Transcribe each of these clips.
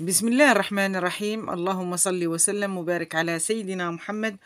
بسم الله الرحمن الرحيم اللهم صل وسلم وبارك على سيدنا محمد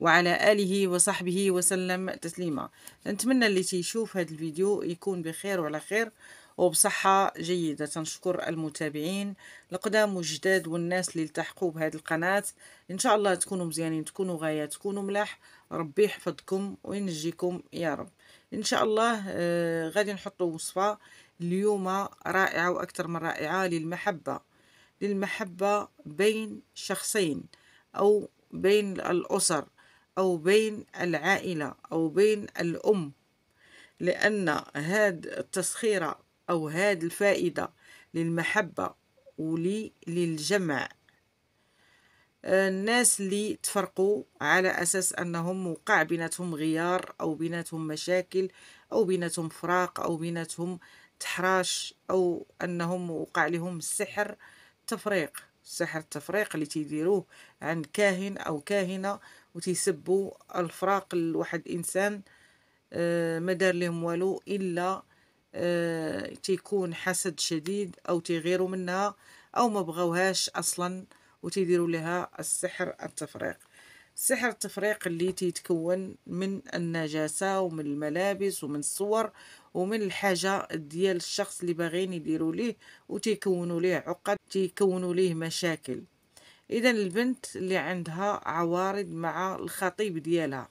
وعلى آله وصحبه وسلم تسليما نتمنى اللي تيشوف هذا الفيديو يكون بخير وعلى خير وبصحة جيدة تنشكر المتابعين القدام والجداد والناس اللي التحقوا بهذه القناة إن شاء الله تكونوا مزيانين تكونوا غاية تكونوا ملاح ربي يحفظكم وينجيكم يا رب إن شاء الله آه غادي نحطوا وصفة اليوم رائعة وأكثر من رائعة للمحبة للمحبة بين شخصين أو بين الأسر أو بين العائلة أو بين الأم لأن هاد التسخيرة أو هاد الفائدة للمحبة ولي للجمع آه، الناس اللي تفرقوا على أساس أنهم وقع بيناتهم غيار أو بيناتهم مشاكل أو بيناتهم فراق أو بيناتهم تحراش أو أنهم وقع لهم السحر التفريق سحر التفريق اللي تيديروه عند كاهن او كاهنه وتيسبوا الفراق لواحد انسان آه، ما دار لهم والو الا آه، تيكون حسد شديد او تيغيروا منها او ما بغاوهاش اصلا وتيديروا لها السحر التفريق سحر التفريق اللي تيتكون من النجاسة ومن الملابس ومن الصور ومن الحاجة ديال الشخص اللي باغين يديروا ليه وتيكونوا ليه عقد تيكونوا ليه مشاكل إذا البنت اللي عندها عوارض مع الخطيب ديالها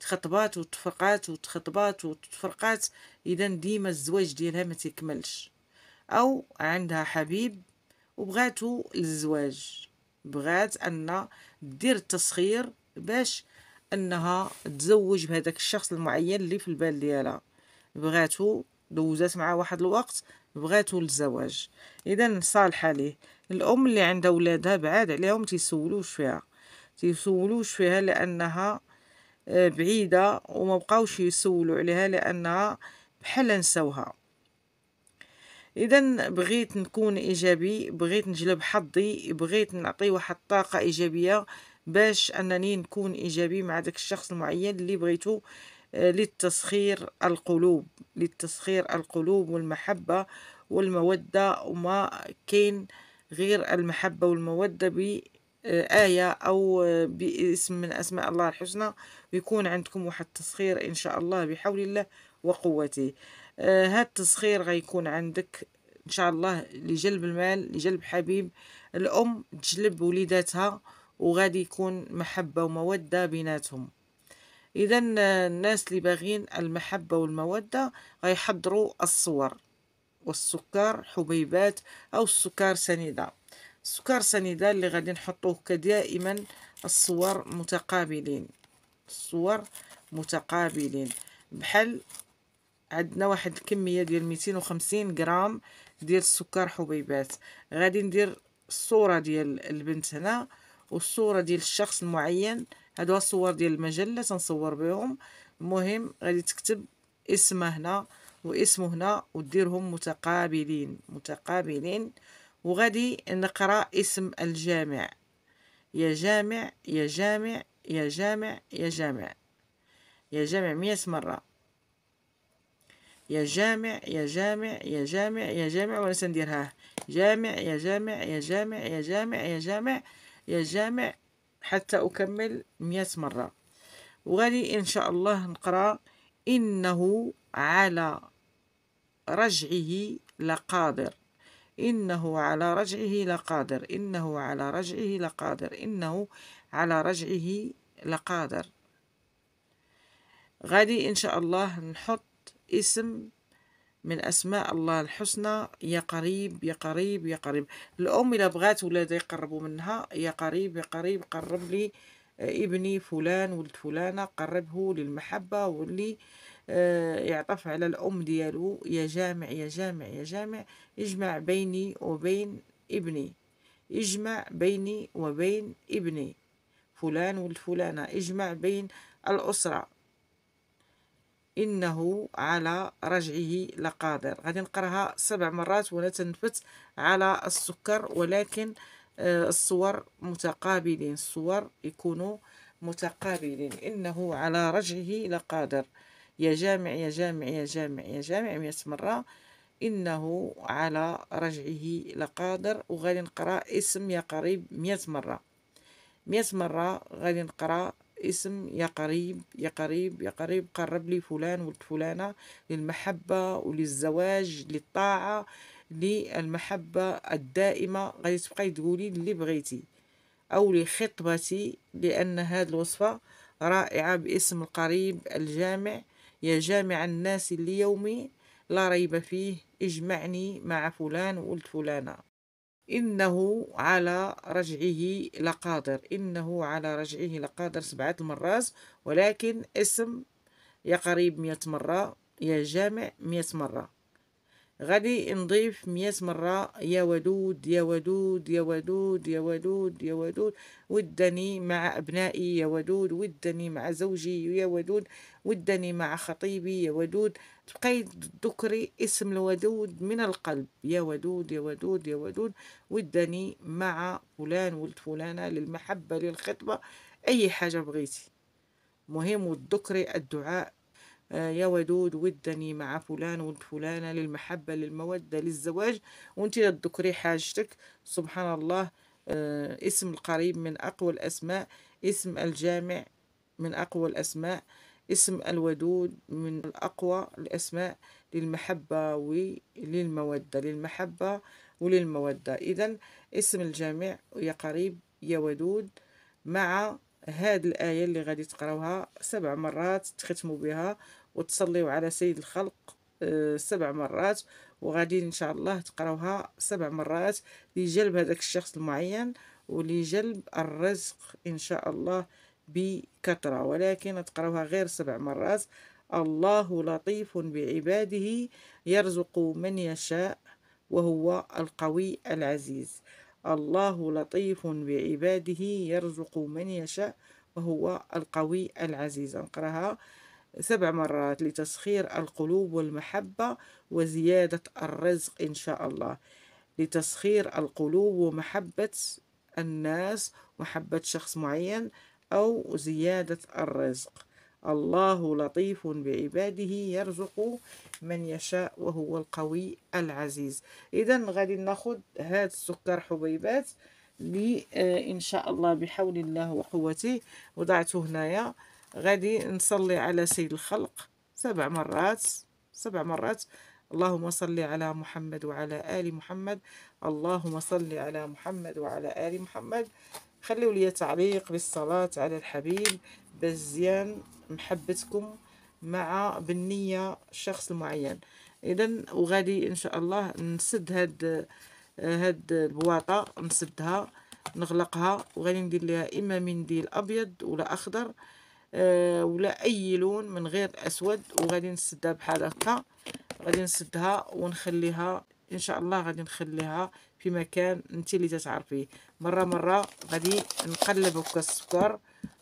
تخطبات وتفرقات وتخطبات وتفرقات إذا ديما الزواج ديالها ما تكملش أو عندها حبيب وبغاتو للزواج بغات ان دير التسخير باش انها تزوج بهذاك الشخص المعين اللي في البال ديالها بغاتو دوزات معاه واحد الوقت بغاتو للزواج اذا صالحه ليه الام اللي عندها ولادها بعاد عليهم تيسولوش فيها تيسولوش فيها لانها آه، بعيده وما بقاوش يسولوا عليها لانها بحال نساوها اذا بغيت نكون ايجابي بغيت نجلب حظي بغيت نعطي واحد الطاقه ايجابيه باش انني نكون ايجابي مع داك الشخص المعين اللي بغيتو آه، للتسخير القلوب للتسخير القلوب والمحبه والموده وما كاين غير المحبه والموده بآية آه، أو آه، باسم من أسماء الله الحسنى ويكون عندكم واحد التسخير إن شاء الله بحول الله وقوته هاد آه، التسخير غيكون عندك ان شاء الله لجلب المال لجلب حبيب الام تجلب وليداتها وغادي يكون محبه وموده بيناتهم اذا آه، الناس اللي باغيين المحبه والموده غيحضروا الصور والسكر حبيبات او السكر سنيده السكر سنيده اللي غادي نحطوه كدائما الصور متقابلين الصور متقابلين بحال عندنا واحد الكميه ديال 250 غرام ديال السكر حبيبات غادي ندير الصوره ديال البنت هنا والصوره ديال الشخص المعين هادو الصور ديال المجله تنصور بهم المهم غادي تكتب اسمه هنا واسمه هنا وديرهم متقابلين متقابلين وغادي نقرا اسم الجامع يا جامع يا جامع يا جامع يا جامع يا جامع مئة مرة يا جامع يا جامع يا جامع يا جامع وانا سنديرها جامع يا جامع يا جامع يا جامع يا جامع يا جامع حتى أكمل مئة مرة وغادي إن شاء الله نقرأ إنه على رجعه لقادر إنه على رجعه لقادر إنه على رجعه لقادر إنه على رجعه لقادر غادي إن شاء الله نحط اسم من أسماء الله الحسنى يا قريب يا قريب يا قريب الأم إلا بغات ولادها يقربوا منها يا قريب يا قريب قرب لي آه، ابني فلان ولد فلانة قربه للمحبة واللي آه، يعطف على الأم ديالو يا جامع يا جامع يا جامع اجمع بيني وبين ابني اجمع بيني وبين ابني فلان ولد فلانة اجمع بين الأسرة إنه على رجعه لقادر غادي نقراها سبع مرات ولا تنفت على السكر ولكن آه، الصور متقابلين الصور يكونوا متقابلين إنه على رجعه لقادر يا جامع يا جامع يا جامع يا جامع مئة مرة إنه على رجعه لقادر وغادي نقرأ اسم يا قريب مئة مرة مئة مرة غادي نقرأ اسم يا قريب يا قريب يا قريب قرب لي فلان ولد فلانة للمحبة وللزواج للطاعة للمحبة الدائمة غادي تبقاي تقولي اللي بغيتي أو لخطبتي لأن هاد الوصفة رائعة باسم القريب الجامع يا جامع الناس ليومي لا ريب فيه اجمعني مع فلان ولد فلانة إنه على رجعه لقادر إنه على رجعه لقادر سبعة المرات ولكن اسم يا قريب مئة مرة يا جامع مئة مرة غادي نضيف مئة مرة يا ودود يا ودود يا ودود يا ودود يا ودود ودني مع أبنائي يا ودود ودني مع زوجي يا ودود ودني مع خطيبي يا ودود تبقاي تذكري اسم الودود من القلب يا ودود يا ودود يا ودود ودني مع فلان ولد فلانة للمحبة للخطبة أي حاجة بغيتي مهم وتذكري الدعاء آه، يا ودود ودني مع فلان ود فلانة للمحبة للمودة للزواج وانت تذكري حاجتك سبحان الله آه، اسم القريب من أقوى الأسماء اسم الجامع من أقوى الأسماء اسم الودود من الأقوى الأسماء للمحبة وللمودة للمحبة وللمودة إذا اسم الجامع يا قريب يا ودود مع هاد الآية اللي غادي تقراوها سبع مرات تختموا بها وتصليو على سيد الخلق آه، سبع مرات وغادي ان شاء الله تقراوها سبع مرات لجلب هذاك الشخص المعين ولجلب الرزق ان شاء الله بكثره ولكن تقراوها غير سبع مرات الله لطيف بعباده يرزق من يشاء وهو القوي العزيز الله لطيف بعباده يرزق من يشاء وهو القوي العزيز نقراها سبع مرات لتسخير القلوب والمحبة وزيادة الرزق إن شاء الله لتسخير القلوب ومحبة الناس محبة شخص معين أو زيادة الرزق الله لطيف بعباده يرزق من يشاء وهو القوي العزيز إذا غادي ناخد هاد السكر حبيبات لي آه، إن شاء الله بحول الله وقوته وضعته هنايا غادي نصلي على سيد الخلق سبع مرات سبع مرات اللهم صل على محمد وعلى آل محمد اللهم صل على محمد وعلى آل محمد خليوا لي تعليق بالصلاة على الحبيب بزيان محبتكم مع بالنية الشخص المعين إذا وغادي إن شاء الله نسد هاد هاد البواطة نسدها نغلقها وغادي ندير ليها إما منديل أبيض ولا أخضر آه، ولا اي لون من غير اسود وغادي نسدها بحال هكا غادي نسدها ونخليها ان شاء الله غادي نخليها في مكان انت اللي تتعرفيه مره مره غادي نقلب هكا السكر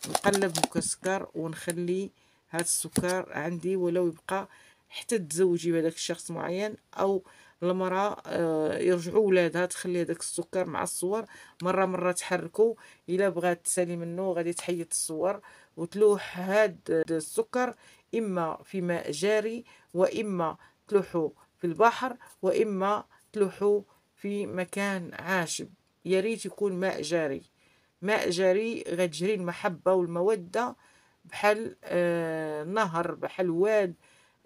نقلب هكا السكر ونخلي هاد السكر عندي ولو يبقى حتى تزوجي بهذاك الشخص معين او المراه آه، يرجعوا ولادها تخلي هذاك السكر مع الصور مره مره تحركوا الا بغات تسالي منه غادي تحيد الصور وتلوح هاد السكر إما في ماء جاري وإما تلوحو في البحر وإما تلوحو في مكان عاشب يا ريت يكون ماء جاري ماء جاري غتجري المحبة والمودة بحال آه نهر بحال واد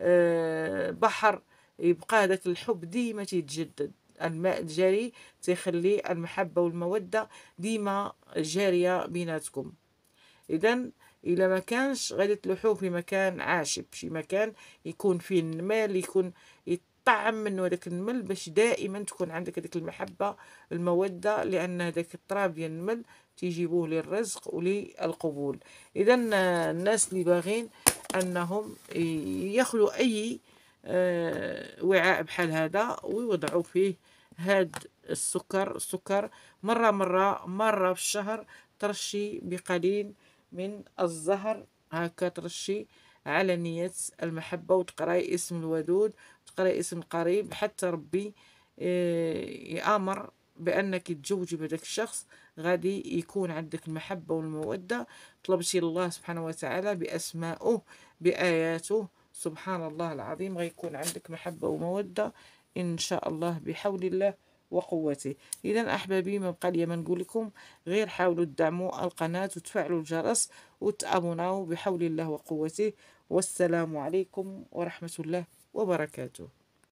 آه بحر يبقى هذاك الحب ديما تيتجدد الماء الجاري تيخلي المحبة والمودة ديما جارية بيناتكم إذا إلا ما كانش غادي تلوحوه في مكان عاشب شي مكان يكون فيه النمال يكون يطعم من هذاك النمل باش دائما تكون عندك هذيك المحبة المودة لأن هذاك التراب ديال النمل تيجيبوه للرزق وللقبول إذا الناس اللي باغين أنهم يخلوا أي آه، وعاء بحال هذا ويوضعوا فيه هاد السكر السكر مرة مرة مرة في الشهر ترشي بقليل من الزهر هكا ترشي على نية المحبة وتقراي اسم الودود وتقراي اسم القريب حتى ربي آه، يأمر بأنك تجوجي بدك الشخص غادي يكون عندك المحبة والمودة طلبتي الله سبحانه وتعالى بأسمائه بآياته سبحان الله العظيم غيكون عندك محبة ومودة إن شاء الله بحول الله وقوته إذا أحبابي ما بقى لي ما نقول لكم غير حاولوا تدعموا القناة وتفعلوا الجرس وتابوناو بحول الله وقوته والسلام عليكم ورحمة الله وبركاته